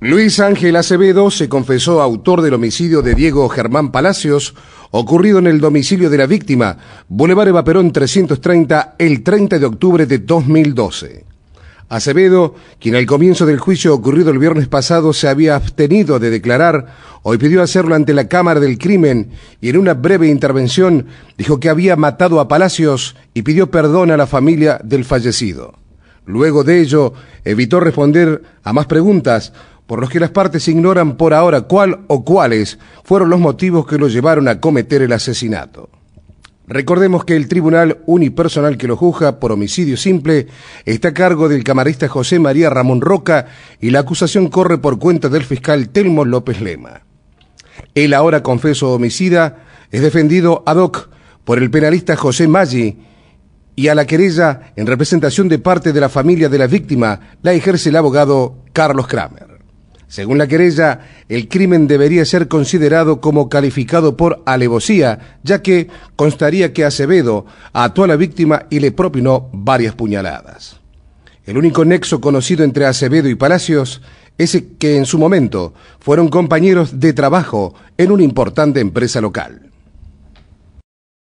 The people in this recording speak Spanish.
Luis Ángel Acevedo se confesó autor del homicidio de Diego Germán Palacios, ocurrido en el domicilio de la víctima, Boulevard Evaperón 330, el 30 de octubre de 2012. Acevedo, quien al comienzo del juicio ocurrido el viernes pasado se había abstenido de declarar, hoy pidió hacerlo ante la Cámara del Crimen y en una breve intervención dijo que había matado a Palacios y pidió perdón a la familia del fallecido. Luego de ello, evitó responder a más preguntas, por los que las partes ignoran por ahora cuál o cuáles fueron los motivos que lo llevaron a cometer el asesinato. Recordemos que el tribunal unipersonal que lo juzga por homicidio simple está a cargo del camarista José María Ramón Roca y la acusación corre por cuenta del fiscal Telmo López Lema. El ahora confeso homicida es defendido ad hoc por el penalista José Maggi y a la querella en representación de parte de la familia de la víctima la ejerce el abogado Carlos Kramer. Según la querella, el crimen debería ser considerado como calificado por alevosía, ya que constaría que Acevedo ató a la víctima y le propinó varias puñaladas. El único nexo conocido entre Acevedo y Palacios es que en su momento fueron compañeros de trabajo en una importante empresa local.